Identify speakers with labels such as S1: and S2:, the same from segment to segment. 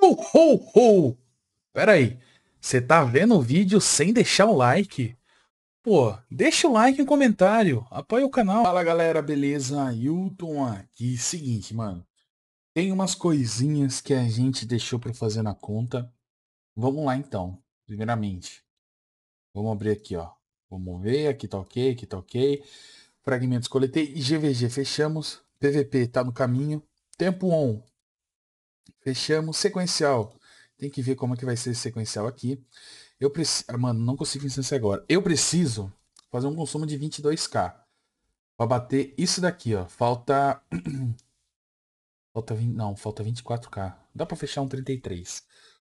S1: Ho, Pera aí. Você tá vendo o vídeo sem deixar o like? Pô, deixa o like e um comentário. Apoia o canal. Fala galera, beleza? Hilton aqui. Seguinte, mano. Tem umas coisinhas que a gente deixou pra fazer na conta. Vamos lá então. Primeiramente. Vamos abrir aqui, ó. Vamos ver. Aqui tá ok, aqui tá ok. Fragmentos coletei. GVG fechamos. PVP tá no caminho. Tempo on Fechamos sequencial. Tem que ver como é que vai ser sequencial aqui. Eu preciso... Ah, mano, não consigo instância agora. Eu preciso fazer um consumo de 22k. Pra bater isso daqui, ó. Falta... falta 20... Não, falta 24k. Dá pra fechar um 33.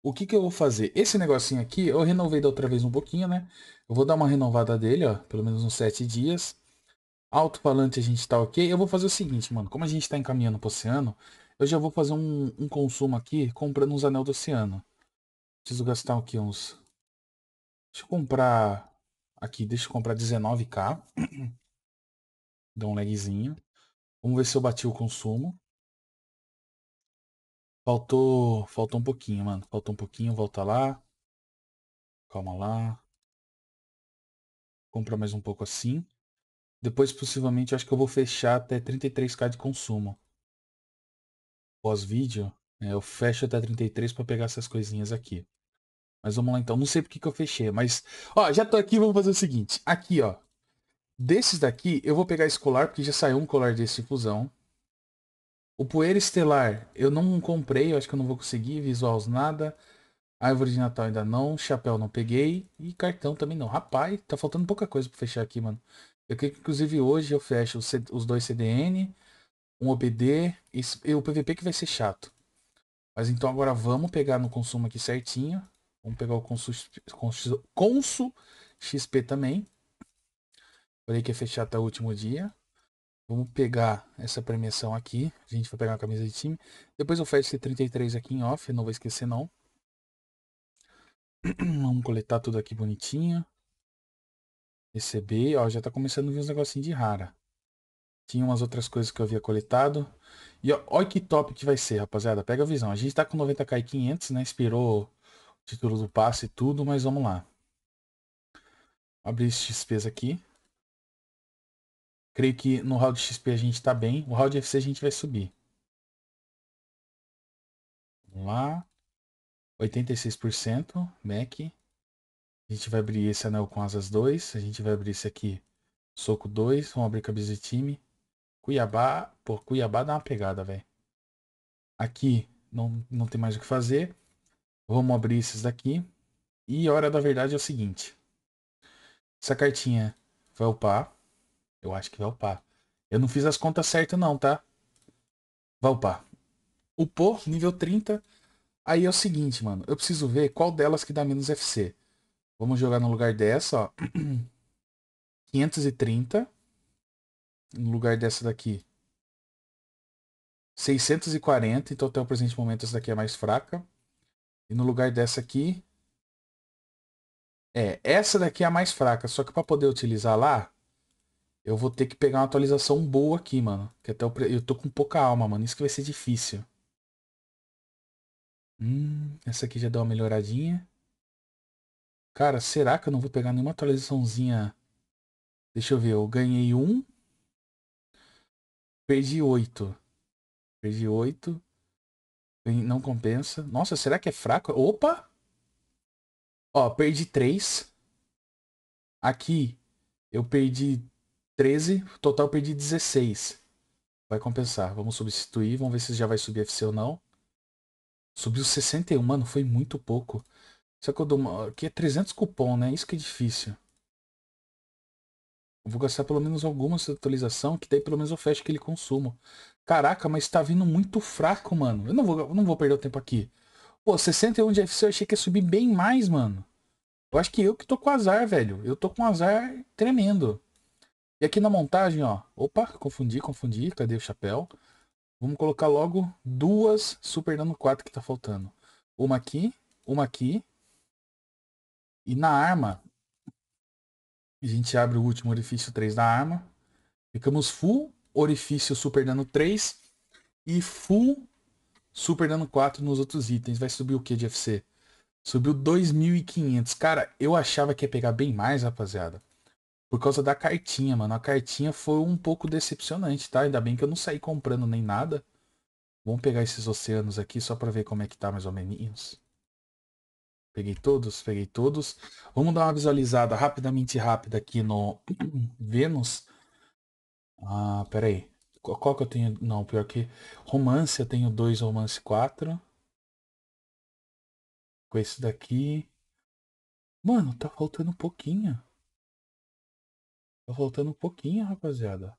S1: O que que eu vou fazer? Esse negocinho aqui, eu renovei da outra vez um pouquinho, né? Eu vou dar uma renovada dele, ó. Pelo menos uns 7 dias. Alto-falante a gente tá ok. Eu vou fazer o seguinte, mano. Como a gente tá encaminhando pro oceano, eu já vou fazer um, um consumo aqui comprando uns anel do oceano. Preciso gastar aqui uns... Deixa eu comprar... Aqui, deixa eu comprar 19k. Dá um lagzinho.
S2: Vamos ver se eu bati o consumo. Faltou, faltou um pouquinho, mano. Faltou um pouquinho, volta lá. Calma lá. Compra mais um pouco assim. Depois, possivelmente, acho que eu vou fechar até
S1: 33k de consumo pós-vídeo, né, eu fecho até 33 para pegar essas coisinhas aqui. Mas vamos lá então. Não sei porque que eu fechei, mas... Ó, já tô aqui, vamos fazer o seguinte. Aqui, ó. Desses daqui, eu vou pegar esse colar, porque já saiu um colar desse de fusão. O Poeira Estelar, eu não comprei, eu acho que eu não vou conseguir. Visuals, nada. Árvore de Natal ainda não. Chapéu não peguei. E cartão também não. Rapaz, tá faltando pouca coisa pra fechar aqui, mano. Eu creio que, inclusive, hoje eu fecho os dois CDN um OBD. e o PVP que vai ser chato. Mas então agora vamos pegar no consumo aqui certinho. Vamos pegar o consul Consu, XP também. Falei que ia fechar até o último dia. Vamos pegar essa premiação aqui. A gente vai pegar a camisa de time. Depois eu fecho esse 33 aqui em off. Não vou esquecer não. Vamos coletar tudo aqui bonitinho. Receber. Ó, já tá começando a vir uns negocinhos de rara. Tinha umas outras coisas que eu havia coletado. E olha que top que vai ser, rapaziada. Pega a visão. A gente tá com 90k e 500, né? Inspirou o título do passe e tudo, mas vamos lá. Abrir XPs aqui. Creio que no round XP a gente
S2: tá bem. O round FC a gente vai subir. Vamos lá.
S1: 86% Mac. A gente vai abrir esse anel com asas 2. A gente vai abrir esse aqui soco 2. Vamos abrir cabeça de time. Cuiabá, pô, Cuiabá dá uma pegada, velho. Aqui não, não tem mais o que fazer. Vamos abrir esses daqui. E a hora da verdade é o seguinte. Essa cartinha vai upar. Eu acho que vai upar. Eu não fiz as contas certas não, tá? Vai upar. Upou, nível 30. Aí é o seguinte, mano. Eu preciso ver qual delas que dá menos FC. Vamos jogar no lugar dessa, ó. 530. no lugar dessa daqui. 640, então até o presente momento essa daqui é mais fraca. E no lugar dessa aqui... É, essa daqui é a mais fraca, só que para poder utilizar lá, eu vou ter que pegar uma atualização boa aqui, mano. Que até eu, eu tô com pouca alma, mano. Isso que vai ser difícil. Hum, essa aqui já deu uma melhoradinha. Cara, será que eu não vou pegar nenhuma atualizaçãozinha? Deixa eu ver, eu ganhei um. Perdi 8. Perdi 8. Não compensa. Nossa, será que é fraco? Opa! Ó, perdi 3. Aqui eu perdi 13. Total perdi 16. Vai compensar. Vamos substituir. Vamos ver se já vai subir FC ou não. Subiu 61. Mano, foi muito pouco. Só que eu dou uma... Aqui é 300 cupom, né? Isso que é difícil vou gastar pelo menos algumas atualização que daí pelo menos eu fecho aquele consumo. Caraca, mas tá vindo muito fraco, mano. Eu não vou, eu não vou perder o tempo aqui. Pô, 61 de FC eu achei que ia subir bem mais, mano. Eu acho que eu que tô com azar, velho. Eu tô com azar tremendo. E aqui na montagem, ó. Opa, confundi, confundi. Cadê o chapéu? Vamos colocar logo duas Super Nano 4 que tá faltando. Uma aqui, uma aqui. E na arma, a gente abre o último orifício 3 da arma. Ficamos full orifício super dano 3 e full super dano 4 nos outros itens. Vai subir o que de FC? Subiu 2.500. Cara, eu achava que ia pegar bem mais, rapaziada. Por causa da cartinha, mano. A cartinha foi um pouco decepcionante, tá? Ainda bem que eu não saí comprando nem nada. Vamos pegar esses oceanos aqui só pra ver como é que tá mais ou menos. Peguei todos, peguei todos. Vamos dar uma visualizada rapidamente rápida aqui no Vênus. Ah, peraí. Qual, qual que eu tenho? Não, pior que romance, eu tenho dois romance quatro. Com esse daqui. Mano, tá faltando um pouquinho.
S2: Tá faltando um pouquinho, rapaziada.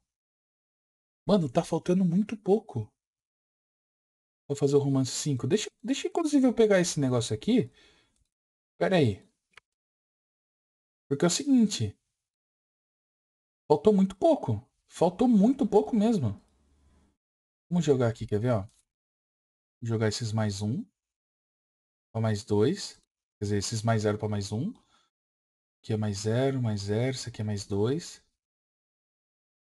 S2: Mano, tá faltando muito pouco. Vou fazer o romance 5. Deixa, deixa inclusive eu pegar esse negócio aqui Peraí. Porque é o seguinte. Faltou muito pouco. Faltou muito pouco mesmo. Vamos jogar aqui, quer ver? Ó. jogar esses mais um.
S1: Para mais dois. Quer dizer, esses mais zero para mais um. Aqui é mais zero, mais zero. Isso aqui é mais dois.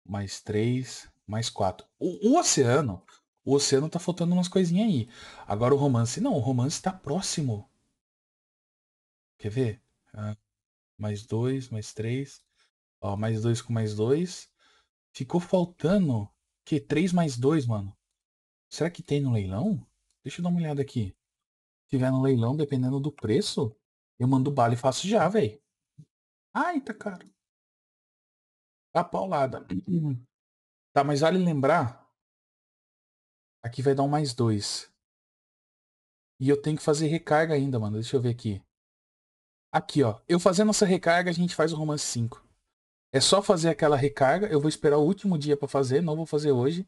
S1: Mais três. Mais quatro. o, o oceano. O oceano tá faltando umas coisinhas aí. Agora o romance. Não, o romance tá próximo. Quer ver? Ah, mais dois, mais três. Ó, mais dois com mais dois. Ficou faltando. Que? Três mais dois, mano. Será que tem no leilão? Deixa eu dar uma olhada aqui. Se tiver no leilão, dependendo do preço, eu mando bala e faço já, velho. Ai, tá caro. Tá paulada. Tá, mas vale lembrar.
S2: Aqui vai dar um mais dois. E eu tenho que
S1: fazer recarga ainda, mano. Deixa eu ver aqui. Aqui, ó. Eu fazendo essa recarga, a gente faz o romance 5. É só fazer aquela recarga. Eu vou esperar o último dia para fazer, não vou fazer hoje.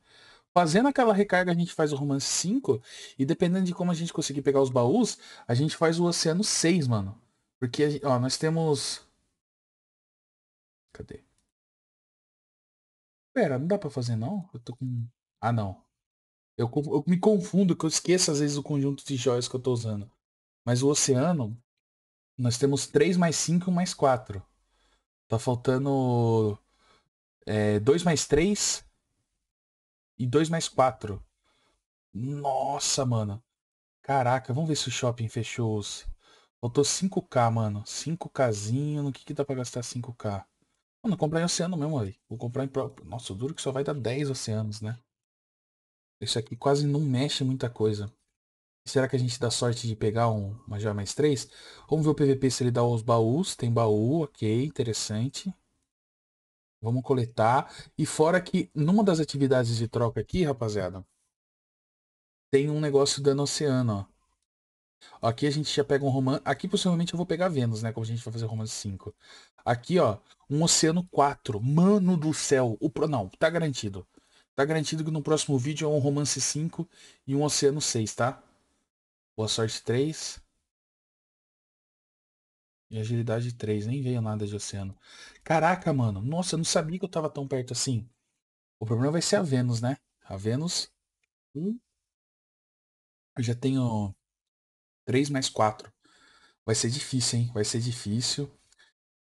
S1: Fazendo aquela recarga, a gente faz o romance 5. E dependendo de como a gente conseguir pegar os baús, a gente faz o oceano 6, mano. Porque, ó, nós temos...
S2: Cadê? Pera, não dá pra fazer não? Eu tô com...
S1: Ah, não. Eu, eu me confundo, que eu esqueço às vezes o conjunto de joias que eu tô usando. Mas o oceano, nós temos 3 mais 5 mais 4. Tá faltando é, 2 mais 3 e 2 mais 4. Nossa, mano. Caraca, vamos ver se o shopping fechou os... Faltou 5k, mano. 5kzinho. No que, que dá pra gastar 5k? Mano, comprar em oceano mesmo, aí. Vou comprar em próprio. Nossa, duro é que só vai dar 10 oceanos, né? Isso aqui quase não mexe muita coisa. Será que a gente dá sorte de pegar um, uma joia mais 3? Vamos ver o PVP se ele dá os baús. Tem baú, ok, interessante. Vamos coletar. E fora que numa das atividades de troca aqui, rapaziada, tem um negócio dando oceano, ó. Aqui a gente já pega um romance. Aqui possivelmente eu vou pegar Vênus, né? Como a gente vai fazer romance 5. Aqui, ó, um oceano 4. Mano do céu. O pro... Não, tá garantido. Tá garantido que no próximo vídeo é um romance 5 e um oceano 6, tá? Boa sorte 3. E agilidade 3. Nem veio nada de oceano. Caraca, mano. Nossa, eu não sabia que eu tava tão perto assim. O problema vai ser a Vênus, né? A Vênus 1. Um. Eu já tenho 3 mais 4. Vai ser difícil, hein? Vai ser difícil.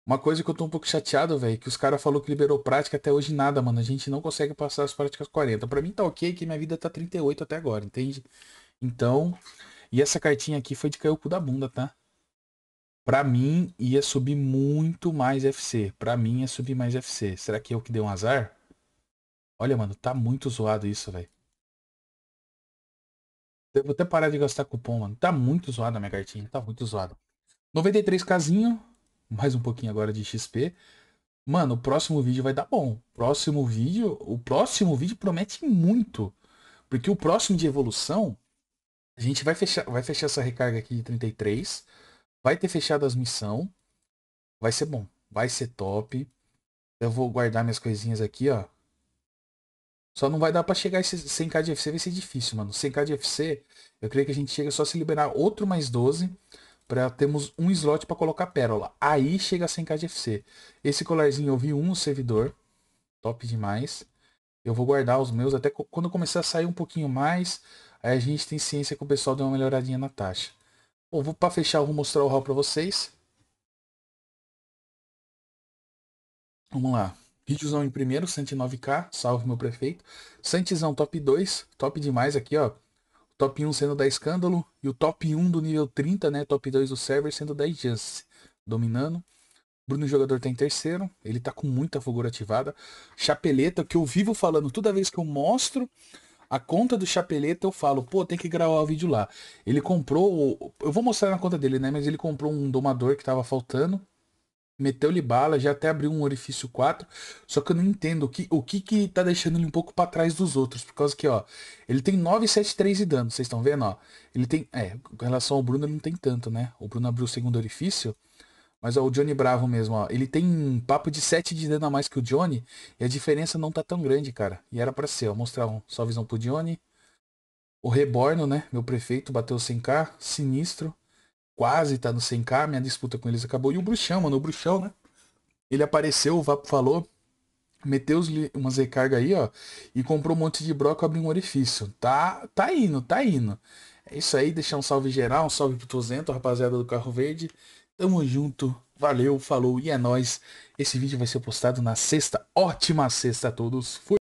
S1: Uma coisa que eu tô um pouco chateado, velho, é que os caras falou que liberou prática até hoje nada, mano. A gente não consegue passar as práticas 40. Para mim tá ok, que minha vida tá 38 até agora, entende? Então, e essa cartinha aqui foi de cair o cu da bunda, tá? Pra mim, ia subir muito mais FC. Pra mim, ia subir mais FC. Será que eu é que dei um azar? Olha, mano, tá muito zoado isso, velho. Eu vou até parar de gastar cupom, mano. Tá muito zoado a minha cartinha. Tá muito zoado. 93 casinho. Mais um pouquinho agora de XP. Mano, o próximo vídeo vai dar bom. Próximo vídeo, o próximo vídeo promete muito. Porque o próximo de evolução a gente vai fechar, vai fechar essa recarga aqui de 33. Vai ter fechado as missão. Vai ser bom. Vai ser top. Eu vou guardar minhas coisinhas aqui, ó. Só não vai dar para chegar esse 100k de FC, vai ser difícil, mano. 100k de FC, eu creio que a gente chega só se liberar outro mais 12 para termos um slot para colocar pérola. Aí chega 100k de FC. Esse colarzinho eu vi um no servidor. Top demais. Eu vou guardar os meus até quando começar a sair um pouquinho mais. Aí a gente tem ciência que o pessoal deu uma melhoradinha na taxa. Bom, vou para fechar, eu vou mostrar o RAW para vocês. Vamos lá. Vídeozão em primeiro, 109k, salve meu prefeito. Santizão top 2, top demais aqui, ó. top 1 sendo da Escândalo e o top 1 do nível 30, né? Top 2 do server sendo da Injustice, dominando. Bruno Jogador tá em terceiro, ele tá com muita fulgura ativada. Chapeleta, que eu vivo falando toda vez que eu mostro a conta do Chapeleta eu falo, pô, tem que gravar o vídeo lá. Ele comprou, eu vou mostrar na conta dele, né? Mas ele comprou um domador que tava faltando. Meteu-lhe bala, já até abriu um orifício 4. Só que eu não entendo o que, o que que tá deixando ele um pouco para trás dos outros. Por causa que, ó, ele tem 973 de dano, vocês estão vendo, ó. Ele tem, é, em relação ao Bruno ele não tem tanto, né? O Bruno abriu o segundo orifício. Mas ó, o Johnny Bravo mesmo, ó, ele tem um papo de 7 de dano a mais que o Johnny e a diferença não tá tão grande, cara. E era para ser, ó, mostrar um só visão pro Johnny. O Reborno, né, meu prefeito, bateu 100k, sinistro. Quase tá no 100k, minha disputa com eles acabou. E o Bruxão, mano, o Bruxão, né? Ele apareceu, o Vapo falou, meteu umas recargas aí, ó, e comprou um monte de broco, abriu um orifício. Tá, tá indo, tá indo. É isso aí, deixar um salve geral, um salve pro Tuzento, rapaziada do Carro Verde. Tamo junto. Valeu, falou e é nóis. Esse vídeo vai ser postado na sexta. Ótima sexta a todos. Fui.